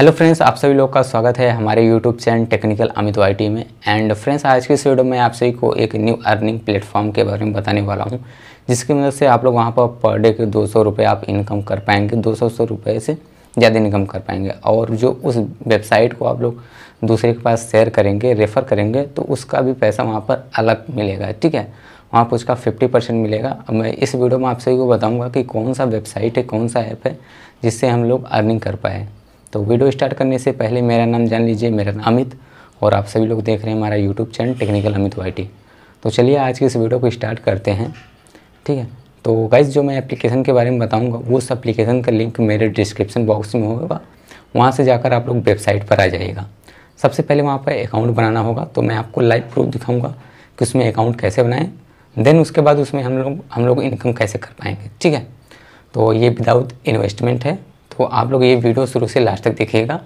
hello friends आप सभी लोग का स्वागत है हमारे YouTube channel technical Amit Y में एंड फ्रेंड्स आज की इस वीडियो में आप सभी को एक न्यू अर्निंग प्लेटफॉर्म के बारे में बताने वाला हूं जिसकी मदद से आप लोग वहां पर पर डे के दो सौ आप इनकम कर पाएंगे दो सौ रुपये से ज़्यादा इनकम कर पाएंगे और जो उस वेबसाइट को आप लोग दूसरे के पास शेयर करेंगे रेफ़र करेंगे तो उसका भी पैसा वहाँ पर अलग मिलेगा ठीक है वहाँ पर उसका फिफ्टी परसेंट मिलेगा अब मैं इस वीडियो में आप सभी को बताऊँगा कि कौन सा वेबसाइट है कौन सा ऐप है जिससे हम लोग अर्निंग कर पाए तो वीडियो स्टार्ट करने से पहले मेरा नाम जान लीजिए मेरा नाम अमित और आप सभी लोग देख रहे हैं हमारा YouTube channel technical Amit Y तो चलिए आज की इस वीडियो को स्टार्ट करते हैं ठीक है तो गाइज जो मैं एप्लीकेशन के बारे में बताऊँगा उस एप्लीकेशन का लिंक मेरे डिस्क्रिप्शन बॉक्स में होगा वहाँ से जाकर आप लोग वेबसाइट पर आ जाइएगा सबसे पहले वहाँ पर अकाउंट बनाना होगा तो मैं आपको लाइव प्रूफ दिखाऊंगा कि उसमें अकाउंट कैसे बनाएं देन उसके बाद उसमें हम लोग हम लोग इनकम कैसे कर पाएंगे ठीक है तो ये विदाउट इन्वेस्टमेंट है तो आप लोग ये वीडियो शुरू से लास्ट तक देखिएगा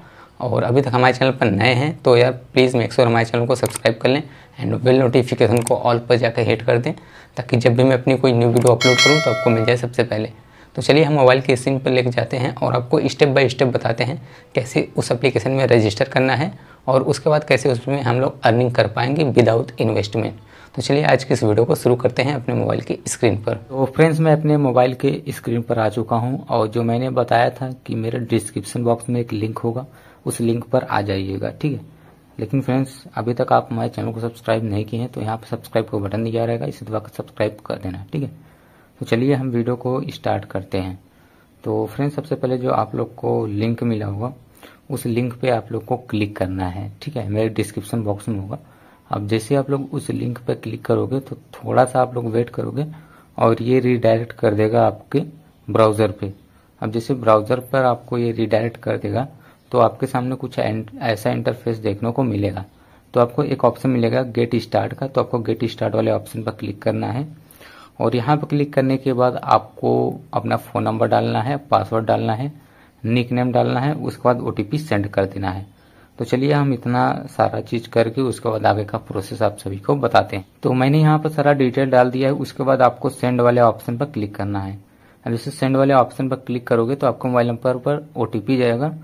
और अभी तक हमारे चैनल पर नए हैं तो यार प्लीज़ मेक श्योर हमारे चैनल को सब्सक्राइब कर लें एंड बेल नोटिफिकेशन को ऑल पर जाकर हिट कर दें ताकि जब भी मैं अपनी कोई न्यू वीडियो अपलोड करूँ तो आपको मिल जाए सबसे पहले तो चलिए हम मोबाइल की स्क्रीन पर लेकर जाते हैं और आपको स्टेप बाय स्टेप बताते हैं कैसे उस एप्लीकेशन में रजिस्टर करना है और उसके बाद कैसे उसमें हम लोग अर्निंग कर पाएंगे विदाउट इन्वेस्टमेंट तो चलिए आज की इस वीडियो को शुरू करते हैं अपने मोबाइल की स्क्रीन पर तो फ्रेंड्स मैं अपने मोबाइल के स्क्रीन पर आ चुका हूँ और जो मैंने बताया था कि मेरे डिस्क्रिप्शन बॉक्स में एक लिंक होगा उस लिंक पर आ जाइएगा ठीक है लेकिन फ्रेंड्स अभी तक आप हमारे चैनल को सब्सक्राइब नहीं किए हैं तो यहाँ पर सब्सक्राइब का बटन दिया रहेगा इसे दबा सब्सक्राइब कर देना ठीक है तो चलिए हम वीडियो को स्टार्ट करते हैं तो फ्रेंड्स सबसे पहले जो आप लोग को लिंक मिला होगा उस लिंक पे आप लोग को क्लिक करना है ठीक है मेरे डिस्क्रिप्शन बॉक्स में होगा अब जैसे आप लोग उस लिंक पर क्लिक करोगे तो थोड़ा सा आप लोग वेट करोगे और ये रिडायरेक्ट कर देगा आपके ब्राउज़र पे अब जैसे ब्राउज़र पर आपको ये रिडायरेक्ट कर देगा तो आपके सामने कुछ ऐसा इंटरफेस देखने को मिलेगा तो आपको एक ऑप्शन मिलेगा गेट स्टार्ट का तो आपको गेट स्टार्ट वाले ऑप्शन पर क्लिक करना है और यहाँ पर क्लिक करने के बाद आपको अपना फ़ोन नंबर डालना है पासवर्ड डालना है निक नेम डालना है उसके बाद ओ सेंड कर देना है तो चलिए हम इतना सारा चीज करके उसके बाद आगे का प्रोसेस आप सभी को बताते हैं तो मैंने यहाँ पर सारा डिटेल डाल दिया है उसके बाद आपको सेंड वाले ऑप्शन पर क्लिक करना है अब जैसे सेंड वाले ऑप्शन पर क्लिक करोगे तो आपको मोबाइल नंबर पर ओ जाएगा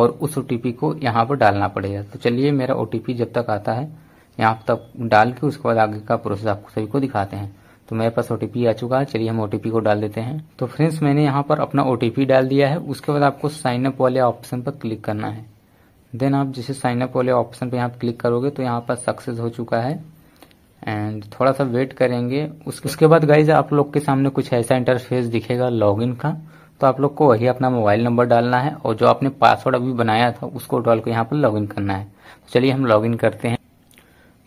और उस ओ को यहाँ पर डालना पड़ेगा तो चलिए मेरा ओ जब तक आता है यहाँ तक डाल के उसके बाद आगे का प्रोसेस आपको सभी को दिखाते हैं तो मेरे पास ओ आ चुका है चलिए हम ओ को डाल देते हैं तो फ्रेंड्स मैंने यहाँ पर अपना ओ डाल दिया है उसके बाद आपको साइन अप वाले ऑप्शन पर क्लिक करना है देन आप जैसे साइनअप वाले ऑप्शन पे यहाँ क्लिक करोगे तो यहाँ पर सक्सेस हो चुका है एंड थोड़ा सा वेट करेंगे उसके उसके बाद गाइज आप लोग के सामने कुछ ऐसा इंटरफेस दिखेगा लॉगिन का तो आप लोग को वही अपना मोबाइल नंबर डालना है और जो आपने पासवर्ड अभी बनाया था उसको डाल को यहाँ पर लॉगिन करना है तो चलिए हम लॉगिन करते हैं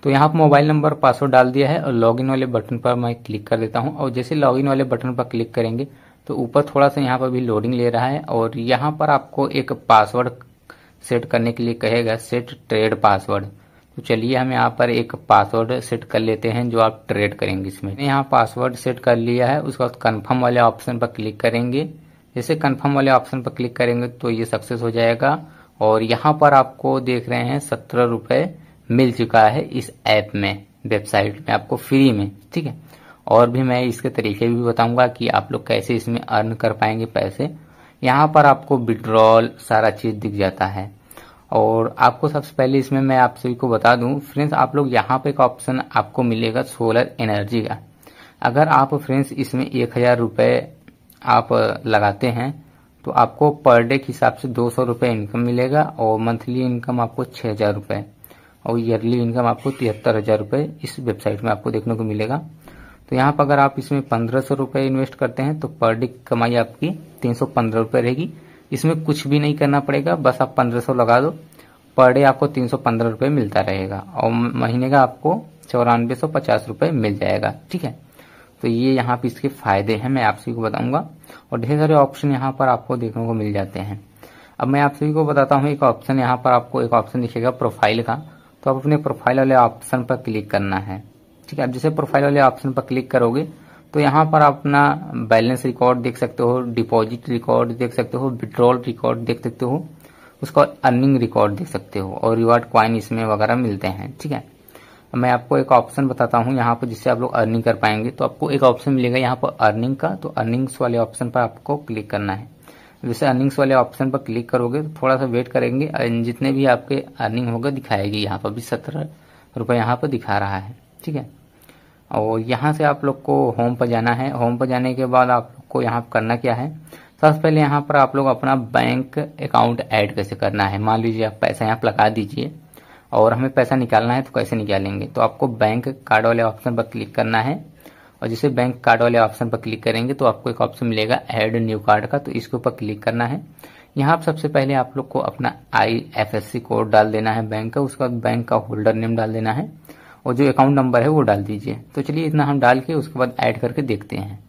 तो यहाँ पर मोबाइल नंबर पासवर्ड डाल दिया है और लॉगिन वाले बटन पर मैं क्लिक कर देता हूँ और जैसे लॉगिन वाले बटन पर क्लिक करेंगे तो ऊपर थोड़ा सा यहाँ पर भी लोडिंग ले रहा है और यहाँ पर आपको एक पासवर्ड सेट करने के लिए कहेगा सेट ट्रेड पासवर्ड तो चलिए हम यहाँ पर एक पासवर्ड सेट कर लेते हैं जो आप ट्रेड करेंगे इसमें यहाँ पासवर्ड सेट कर लिया है उसके बाद कन्फर्म वाले ऑप्शन पर क्लिक करेंगे जैसे कन्फर्म वाले ऑप्शन पर क्लिक करेंगे तो ये सक्सेस हो जाएगा और यहाँ पर आपको देख रहे हैं सत्रह रुपए मिल चुका है इस ऐप में वेबसाइट में आपको फ्री में ठीक है और भी मैं इसके तरीके भी बताऊंगा कि आप लोग कैसे इसमें अर्न कर पाएंगे पैसे यहाँ पर आपको विड्रॉल सारा चीज़ दिख जाता है और आपको सबसे पहले इसमें मैं आप सभी को बता दूं फ्रेंड्स आप लोग यहाँ पे एक ऑप्शन आपको मिलेगा सोलर एनर्जी का अगर आप फ्रेंड्स इसमें एक हज़ार रुपये आप लगाते हैं तो आपको पर डे के हिसाब से दो सौ रुपये इनकम मिलेगा और मंथली इनकम आपको छः हज़ार रुपये और ईयरली इनकम आपको तिहत्तर हज़ार रुपये इस वेबसाइट में आपको देखने को मिलेगा तो यहाँ पर अगर आप इसमें पंद्रह सौ रुपये इन्वेस्ट करते हैं तो पर डे कमाई आपकी तीन सौ पंद्रह रुपये रहेगी इसमें कुछ भी नहीं करना पड़ेगा बस आप पंद्रह सौ लगा दो पर डे आपको तीन सौ पंद्रह रुपये मिलता रहेगा और महीने का आपको चौरानवे सौ पचास रुपये मिल जाएगा ठीक है तो ये यहाँ पे इसके फायदे हैं मैं आप सभी को बताऊंगा और ढेर सारे ऑप्शन यहाँ पर आपको देखने को मिल जाते हैं अब मैं आप सभी को बताता हूँ एक ऑप्शन यहाँ पर आपको एक ऑप्शन दिखेगा प्रोफाइल का तो आप अपने प्रोफाइल वाले ऑप्शन पर क्लिक करना है ठीक है आप जैसे प्रोफाइल वाले ऑप्शन पर क्लिक करोगे तो यहाँ पर आप अपना बैलेंस रिकॉर्ड देख सकते हो डिपॉजिट रिकॉर्ड देख सकते हो विड्रॉल रिकॉर्ड देख सकते हो उसका अर्निंग रिकॉर्ड देख सकते हो और रिवार्ड क्वाइन इसमें वगैरह मिलते हैं ठीक है मैं आपको एक ऑप्शन बताता हूँ यहाँ पर जिससे आप लोग अर्निंग कर पाएंगे तो आपको एक ऑप्शन मिलेगा यहाँ पर अर्निंग का तो अर्निंग्स वाले ऑप्शन पर आपको क्लिक करना है जैसे अर्निंग्स वाले ऑप्शन पर क्लिक करोगे तो थोड़ा सा वेट करेंगे जितने भी आपके अर्निंग होगा दिखाएगी यहाँ पर भी सत्रह रुपये यहाँ पर दिखा रहा है ठीक है और यहाँ से आप लोग को होम पर जाना है होम पर जाने के बाद आप लोग को यहाँ करना क्या है सबसे पहले यहाँ पर आप लोग अपना बैंक अकाउंट ऐड कैसे करना है मान लीजिए आप पैसा यहाँ पर लगा दीजिए और हमें पैसा निकालना है तो कैसे निकालेंगे तो आपको बैंक कार्ड वाले ऑप्शन पर क्लिक करना है और जैसे बैंक कार्ड वाले ऑप्शन पर क्लिक करेंगे तो आपको एक ऑप्शन मिलेगा ऐड न्यू कार्ड का तो इसके ऊपर क्लिक करना है यहाँ आप सबसे पहले आप लोग को अपना I F S C code डाल देना है बैंक का उसके बाद बैंक का होल्डर नेम डाल देना है और जो अकाउंट नंबर है वो डाल दीजिए तो चलिए इतना हम डाल के उसके बाद ऐड करके देखते हैं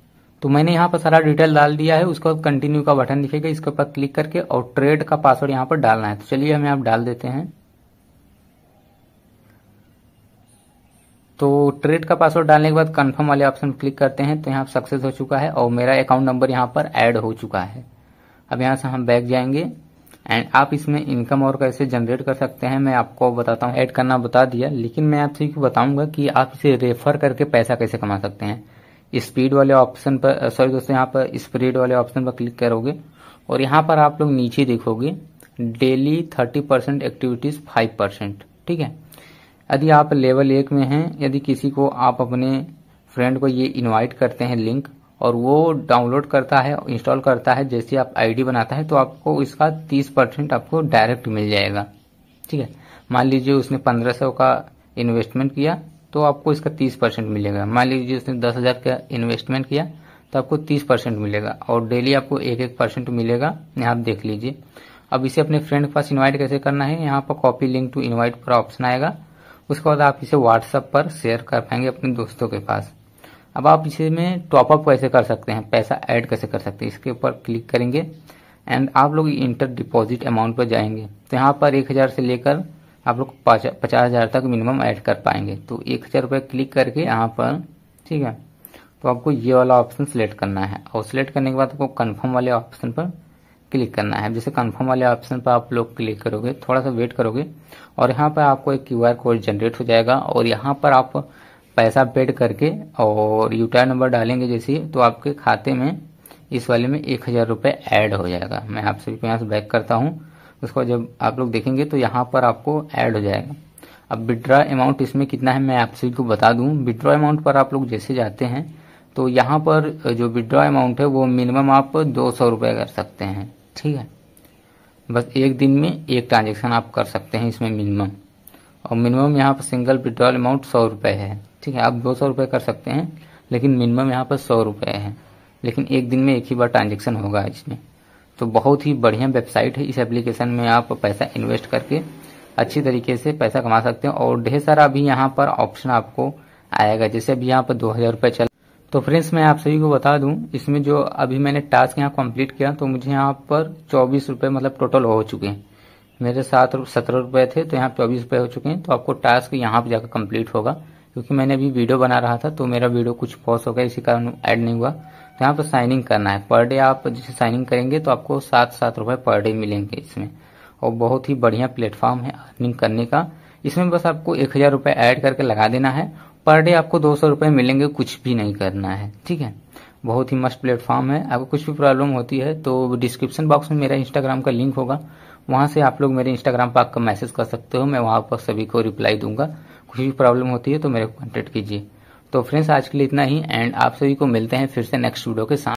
तो मैंने यहाँ पर सारा डिटेल डाल दिया है उसके बाद कंटिन्यू का बटन दिखेगा इसके ऊपर क्लिक करके और ट्रेड का पासवर्ड यहाँ पर डालना है तो चलिए हम यहाँ डाल देते हैं तो ट्रेड का पासवर्ड डालने के बाद कंफर्म वाले ऑप्शन क्लिक करते हैं तो यहाँ सक्सेस हो चुका है और मेरा अकाउंट नंबर यहाँ पर ऐड हो चुका है अब यहाँ से हम बैक जाएंगे एंड आप इसमें इनकम और कैसे जनरेट कर सकते हैं मैं आपको बताता हूँ ऐड करना बता दिया लेकिन मैं आपसे बताऊंगा कि आप इसे रेफर करके पैसा कैसे कमा सकते हैं स्पीड वाले ऑप्शन पर सॉरी uh, दोस्तों यहाँ पर स्प्रीड वाले ऑप्शन पर क्लिक करोगे और यहाँ पर आप लोग नीचे देखोगे daily thirty percent activities five percent ठीक है यदि आप लेवल एक में हैं यदि किसी को आप अपने फ्रेंड को ये इनवाइट करते हैं लिंक और वो डाउनलोड करता है इंस्टॉल करता है जैसे आप आईडी बनाता है तो आपको इसका तीस परसेंट आपको डायरेक्ट मिल जाएगा ठीक है मान लीजिए उसने पंद्रह सौ का इन्वेस्टमेंट किया तो आपको इसका तीस परसेंट मिलेगा मान लीजिए उसने दस हजार का इन्वेस्टमेंट किया तो आपको तीस परसेंट मिलेगा और डेली आपको एक एक परसेंट मिलेगा यहाँ आप देख लीजिए अब इसे अपने फ्रेंड के पास इन्वाइट कैसे करना है यहाँ पर कॉपी लिंक टू इन्वाइट पर ऑप्शन आएगा उसके बाद आप इसे व्हाट्सएप पर शेयर कर पाएंगे अपने दोस्तों के पास अब आप इसे में टॉपअप कैसे कर सकते हैं पैसा ऐड कैसे कर सकते हैं इसके ऊपर क्लिक करेंगे एंड आप लोग इंटर डिपॉजिट अमाउंट पर जाएंगे तो यहाँ पर एक हज़ार से लेकर आप लोग पचास हज़ार तक मिनिमम ऐड कर पाएंगे तो एक हज़ार रुपये क्लिक करके यहाँ पर ठीक है तो आपको ये वाला ऑप्शन सेलेक्ट करना है और सिलेक्ट करने के बाद आपको कन्फर्म वाले ऑप्शन पर क्लिक करना है जैसे कन्फर्म वाले ऑप्शन पर आप लोग क्लिक करोगे थोड़ा सा वेट करोगे और यहाँ पर आपको एक क्यू कोड जनरेट हो जाएगा और यहाँ पर आप पैसा पेड करके और यूटीआर नंबर डालेंगे जैसे तो आपके खाते में इस वाले में एक हज़ार रुपये ऐड हो जाएगा मैं आप सभी यहाँ से बैक करता हूँ उसको जब आप लोग देखेंगे तो यहाँ पर आपको ऐड हो जाएगा अब विड्रा अमाउंट इसमें कितना है मैं आप सभी को बता दूँ विड्रा अमाउंट पर आप लोग जैसे जाते हैं तो यहाँ पर जो विड्रा अमाउंट है वो मिनिमम आप दो सौ रुपये कर सकते हैं ठीक है बस एक दिन में एक ट्रांजेक्शन आप कर सकते हैं इसमें मिनिमम और मिनिमम यहाँ पर सिंगल विड्रॉल अमाउंट सौ रुपये है ठीक है आप दो सौ रुपये कर सकते हैं लेकिन मिनिमम यहाँ पर सौ रुपये है लेकिन एक दिन में एक ही बार ट्रांजेक्शन होगा इसमें तो बहुत ही बढ़िया वेबसाइट है इस एप्लीकेशन में आप पैसा इन्वेस्ट करके अच्छी तरीके से पैसा कमा सकते हैं और ढेर सारा अभी यहाँ पर ऑप्शन आपको आएगा जैसे अभी यहाँ पर दो हज़ार चल तो फ्रेंड्स मैं आप सभी को बता दूं इसमें जो अभी मैंने टास्क यहाँ कंप्लीट किया तो मुझे यहाँ पर चौबीस रुपये मतलब टोटल हो चुके हैं मेरे साथ सत्रह रुपये थे तो यहाँ चौबीस रुपये हो चुके हैं तो आपको टास्क यहाँ पर जाकर कंप्लीट होगा क्योंकि मैंने अभी वीडियो बना रहा था तो मेरा वीडियो कुछ पॉज हो गया इसी कारण ऐड नहीं हुआ तो यहाँ पर साइनिंग करना है पर डे आप जैसे साइनिंग करेंगे तो आपको सात सात रुपये पर डे मिलेंगे इसमें और बहुत ही बढ़िया प्लेटफॉर्म है अर्निंग करने का इसमें बस आपको एक हज़ार रुपये ऐड करके लगा देना है पर डे आपको दो सौ रुपये मिलेंगे कुछ भी नहीं करना है ठीक है बहुत ही मस्त प्लेटफॉर्म है आपको कुछ भी प्रॉब्लम होती है तो डिस्क्रिप्शन बॉक्स में मेरा इंस्टाग्राम का लिंक होगा वहाँ से आप लोग मेरे इंस्टाग्राम पर आपका मैसेज कर सकते हो मैं वहां पर सभी को रिप्लाई दूंगा कुछ भी प्रॉब्लम होती है तो मेरे को कॉन्टेक्ट कीजिए तो फ्रेंड्स आज के लिए इतना ही एंड आप सभी को मिलते हैं फिर से नेक्स्ट वीडियो के साथ